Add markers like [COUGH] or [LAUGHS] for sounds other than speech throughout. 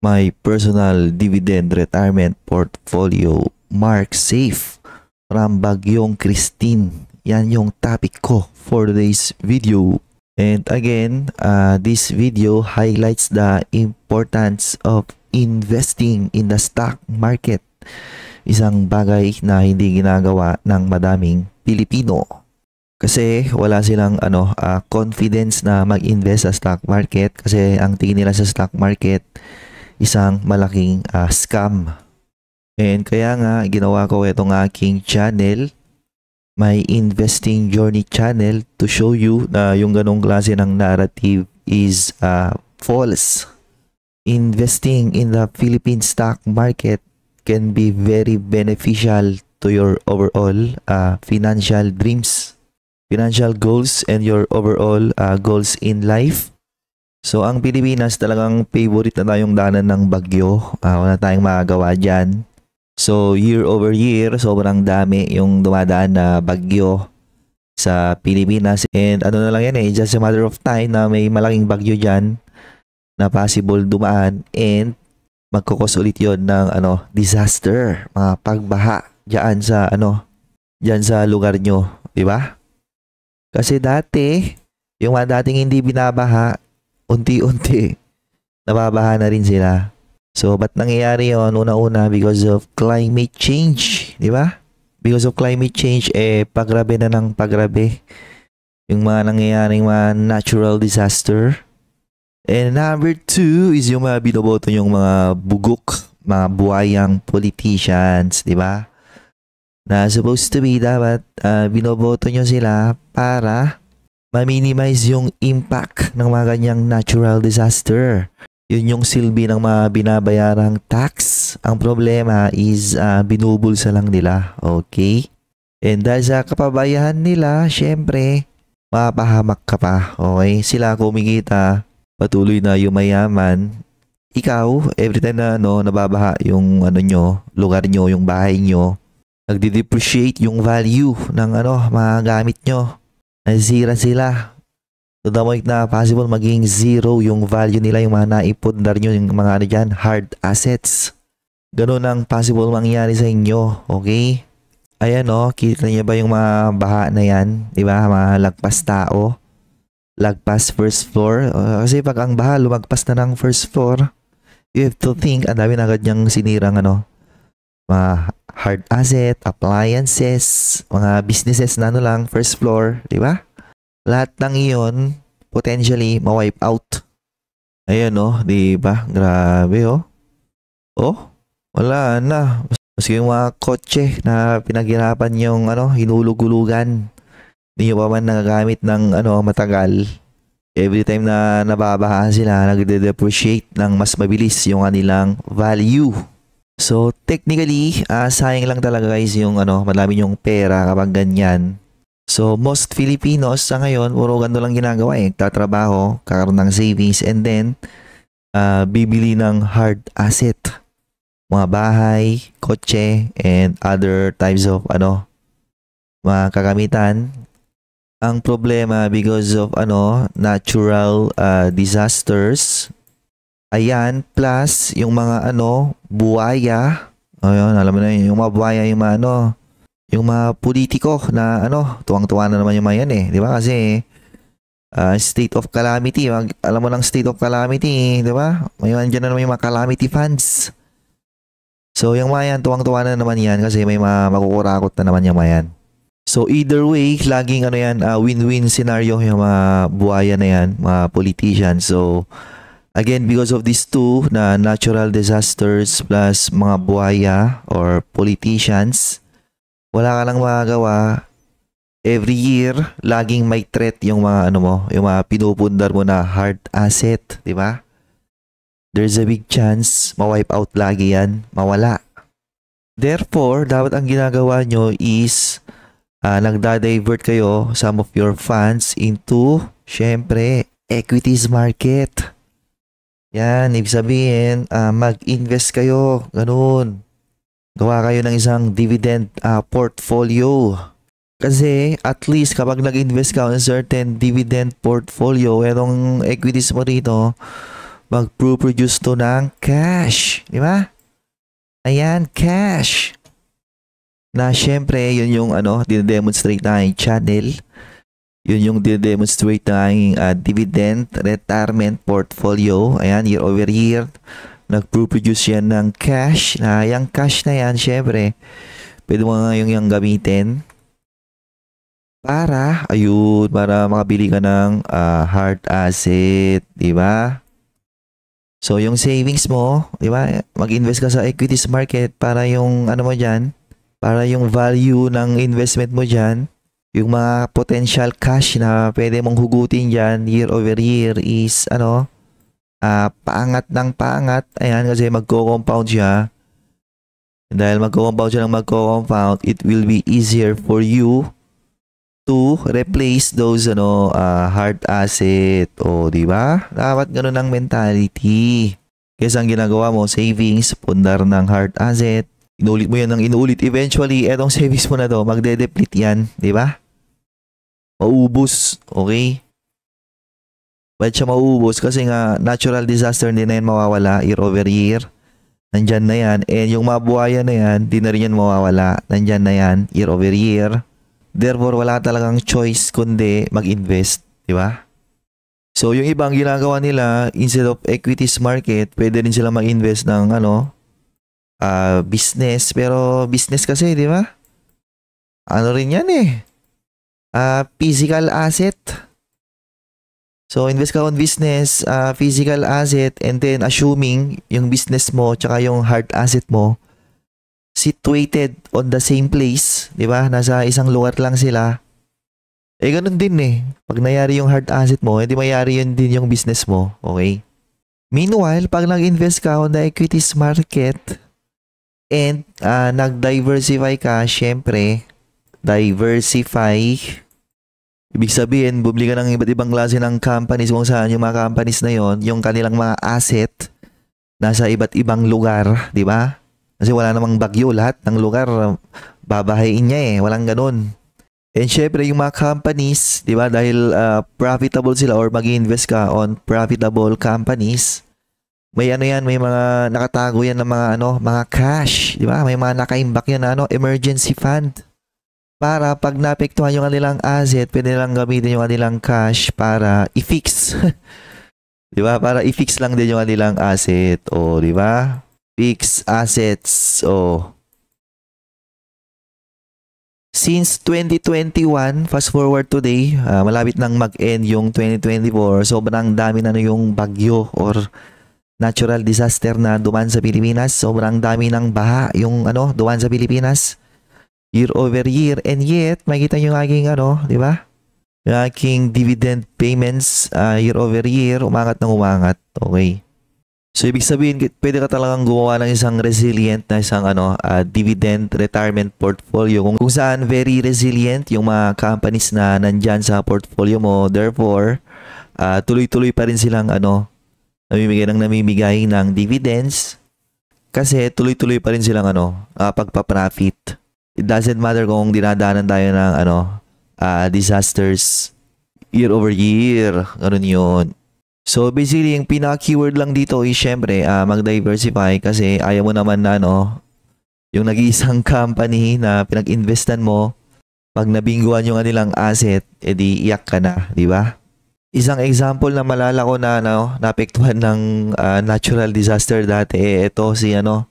my personal dividend retirement portfolio mark safe from Bagyong Christine. Yan yung topic ko for today's video. And again, uh, this video highlights the importance of investing in the stock market. Isang bagay na hindi ginagawa ng madaming Pilipino. Kasi wala silang ano, uh, confidence na mag-invest sa stock market kasi ang tingin nila sa stock market isang malaking uh, scam. And kaya nga, ginawa ko itong aking channel, my investing journey channel to show you na yung ganong klase ng narrative is uh, false. Investing in the Philippine stock market can be very beneficial to your overall uh, financial dreams, financial goals, and your overall uh, goals in life. So ang Pilipinas talagang favorite na tayong danan ng bagyo. Uh, wala tayong magagawa dyan. So year over year, sobrang dami yung dumadaan na bagyo sa Pilipinas. And ano na lang yan eh, just a matter of time na may malaking bagyo dyan na possible dumaan. And magkukos ulit yon ng ano, disaster, mga pagbaha dyan sa ano, dyan sa lugar nyo. ba? Diba? Kasi dati, yung mga dating hindi binabaha, unti-unti, [LAUGHS] nababaha na rin sila. So, ba't nangyayari yon Una-una, because of climate change, di ba? Because of climate change, eh, pagrabe na ng pagrabe. Yung mga nangyayaring mga natural disaster. And number two is yung mga binoboto yung mga bugok, mga buwayang politicians, di ba? Na supposed to be dapat uh, binoboto nyo sila para ma-minimize yung impact ng mga ganyang natural disaster. Yun yung silbi ng mga binabayarang tax. Ang problema is uh, ah, sa lang nila. Okay? And dahil sa kapabayahan nila, syempre, mapahamak ka pa. Okay? Sila kumikita, patuloy na yumayaman. Ikaw, every time na ano, nababaha yung ano nyo, lugar nyo, yung bahay nyo, nagde-depreciate yung value ng ano, mga gamit nyo. Nasira sila. To the point na possible maging zero yung value nila, yung mga naipundar nyo, yung mga ano dyan, hard assets. Ganun ang possible mangyari sa inyo, okay? Ayan o, oh, kita niya ba yung mga baha na yan? Di ba? Mga lagpas tao. Lagpas first floor. Oh, kasi pag ang baha lumagpas na ng first floor, you have to think, ang dami na agad niyang sinirang ano, mga hard asset, appliances, mga businesses na ano lang, first floor, di ba? Lahat ng iyon, potentially, ma-wipe out. Ayan, oh, di ba? Grabe, oh. Oh, wala na. Maski yung mga kotse na pinaghirapan yung ano, hinulugulugan. Hindi nyo pa man nagagamit ng ano, matagal. Every time na nababaha sila, nagde-depreciate ng mas mabilis yung kanilang value. So, technically, uh, sayang lang talaga guys yung ano, madami yung pera kapag ganyan. So, most Filipinos sa ngayon, puro ganito lang ginagawa eh. Tatrabaho, kakaroon ng savings, and then, uh, bibili ng hard asset. Mga bahay, kotse, and other types of ano, mga kagamitan. Ang problema because of ano, natural uh, disasters, Ayan, plus yung mga ano, buwaya. Ayun, alam mo na yun, yung mga buwaya, yung mga ano, yung mga politiko na ano, tuwang-tuwa na naman yung mga yan eh. Di ba? Kasi uh, state of calamity. Alam mo ng state of calamity, di ba? May andyan na naman yung mga calamity funds. So, yung mga yan, tuwang-tuwa na naman yan kasi may mga makukurakot na naman yung mga yan. So, either way, laging ano yan, uh, win-win scenario yung mga buwaya na yan, mga politicians. So, Again, because of these two na natural disasters plus mga buhaya or politicians, wala ka lang magagawa. Every year, laging may threat yung mga ano mo, yung mga pinupundar mo na hard asset, di ba? There's a big chance ma-wipe out lagi yan, mawala. Therefore, dapat ang ginagawa nyo is uh, nagda-divert kayo some of your funds into, syempre, equities market yan, ibig sabihin, uh, mag-invest kayo, ganun. Gawa kayo ng isang dividend uh, portfolio. Kasi at least kapag nag-invest ka on certain dividend portfolio, itong equities mo rito, mag-produce to ng cash. Di ba? Ayan, cash. Na syempre, yun yung ano, dinedemonstrate na yung channel yun yung demonstrate ng aking uh, dividend retirement portfolio. Ayan, year over year. Nag-produce yan ng cash. Na, uh, yung cash na yan, syempre, pwede mo nga yung, yung gamitin para, ayun, para makabili ka ng uh, hard asset, di ba? So, yung savings mo, di ba, mag-invest ka sa equities market para yung, ano mo dyan, para yung value ng investment mo dyan, yung mga potential cash na pwede mong hugutin dyan year over year is ano, uh, paangat ng paangat. Ayan, kasi magko-compound siya. Dahil magko-compound siya ng magko-compound, it will be easier for you to replace those ano uh, hard asset. O, di ba? Dapat ganun ang mentality. Kasi ang ginagawa mo, savings, pundar ng hard asset, Inulit mo yan ng inulit. Eventually, etong savings mo na to, magde-deplete yan. Di ba? Maubos. Okay? Ba't siya maubos? Kasi nga, natural disaster din na yan mawawala year over year. Nandyan na yan. And yung mabuhayan na yan, di na rin yan mawawala. Nandyan na yan year over year. Therefore, wala talagang choice kundi mag-invest. Di ba? So, yung ibang ginagawa nila, instead of equities market, pwede rin sila mag-invest ng ano, uh, business. Pero business kasi, di ba? Ano rin yan eh. Uh, physical asset. So, invest ka on business, uh, physical asset, and then assuming yung business mo tsaka yung hard asset mo situated on the same place, di ba? Nasa isang lugar lang sila. Eh, ganun din eh. Pag nayari yung hard asset mo, hindi eh, mayari yun din yung business mo. Okay? Meanwhile, pag nag-invest ka on the equities market, And uh, nag-diversify ka, syempre, diversify. Ibig sabihin, bumili ka ng iba't ibang klase ng companies kung saan yung mga companies na yon, yung kanilang mga asset nasa iba't ibang lugar, di ba? Kasi wala namang bagyo lahat ng lugar babahayin niya eh, walang ganun. And syempre yung mga companies, di ba, dahil uh, profitable sila or mag-invest ka on profitable companies, may ano yan, may mga nakatago yan ng mga ano, mga cash, di ba? May mga nakaimbak yan na ano, emergency fund. Para pag naapektuhan yung kanilang asset, pwede nilang gamitin yung kanilang cash para i-fix. [LAUGHS] di ba? Para i-fix lang din yung kanilang asset. O, di ba? Fix assets. O. Since 2021, fast forward today, uh, malapit nang mag-end yung 2024, sobrang dami na ano yung bagyo or natural disaster na duman sa Pilipinas. Sobrang dami ng baha yung ano, duman sa Pilipinas. Year over year. And yet, makita nyo yung aking ano, di ba? Yung aking dividend payments uh, year over year, umangat ng umangat. Okay. So, ibig sabihin, pwede ka talagang gumawa ng isang resilient na isang ano, uh, dividend retirement portfolio kung, kung saan very resilient yung mga companies na nandyan sa portfolio mo. Therefore, ah, tuloy-tuloy uh, tuloy -tuloy pa rin silang ano, namimigay ng namimigay ng dividends kasi tuloy-tuloy pa rin silang ano, uh, pagpa-profit. It doesn't matter kung dinadaanan tayo ng ano, uh, disasters year over year, ganun yun. So basically, yung pinaka-keyword lang dito is syempre uh, mag-diversify kasi ayaw mo naman na ano, yung nag-iisang [LAUGHS] company na pinag-investan mo, pag nabingguan yung anilang asset, edi iyak ka na, di ba? Isang example na malala ko na ano, napektuhan ng uh, natural disaster dati eh, ito si ano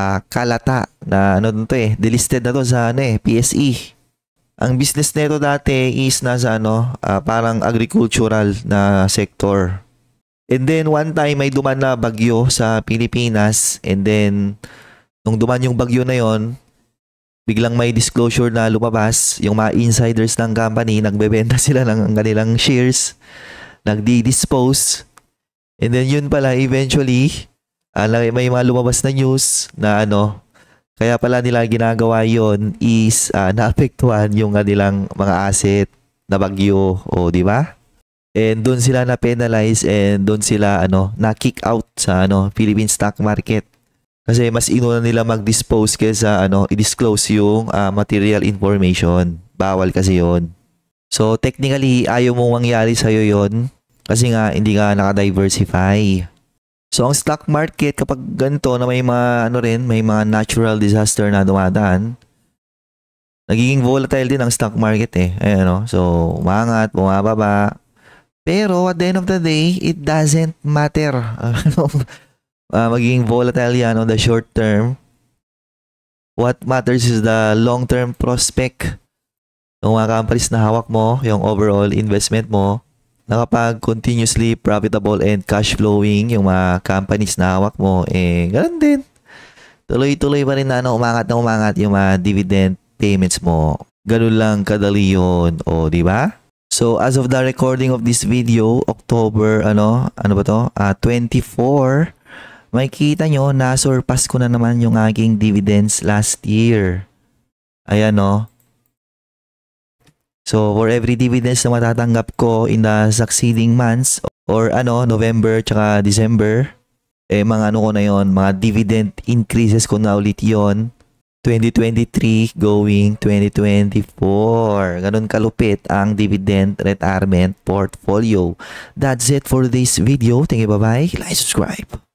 uh, Kalata na ano to eh delisted na to sa ano eh PSE. Ang business nito dati is nasa ano uh, parang agricultural na sector. And then one time may duman na bagyo sa Pilipinas and then nung duman yung bagyo na yon biglang may disclosure na lumabas, yung mga insiders ng company, nagbebenta sila ng kanilang shares, nagdi-dispose. And then yun pala, eventually, uh, may mga lumabas na news na ano, kaya pala nila ginagawa yon is uh, naapektuhan yung kanilang mga asset na bagyo, o oh, di ba? And doon sila na penalize and doon sila ano, na kick out sa ano, Philippine stock market. Kasi mas inuna nila mag-dispose kaysa ano, i-disclose yung uh, material information. Bawal kasi yon. So technically, ayaw mong mangyari sa'yo yon kasi nga hindi ka nakadiversify. So ang stock market kapag ganito na may mga ano rin, may mga natural disaster na dumadaan, nagiging volatile din ang stock market eh. Ayan no? So umangat, bumababa. Pero at the end of the day, it doesn't matter. [LAUGHS] Ano? uh, magiging volatile yan on the short term. What matters is the long-term prospect ng mga companies na hawak mo, yung overall investment mo, nakapag continuously profitable and cash flowing yung mga companies na hawak mo, eh, ganun din. Tuloy-tuloy pa rin na ano, umangat na umangat yung mga dividend payments mo. Ganun lang kadali yun, o, di ba? So, as of the recording of this video, October, ano, ano ba to? Uh, ah, 24, makikita nyo na surpass ko na naman yung aking dividends last year. Ayan o. Oh. No? So, for every dividends na matatanggap ko in the succeeding months or ano, November tsaka December, eh mga ano ko na yon, mga dividend increases ko na ulit yon. 2023 going 2024. Ganun kalupit ang dividend retirement portfolio. That's it for this video. Thank you. Bye-bye. Like, subscribe.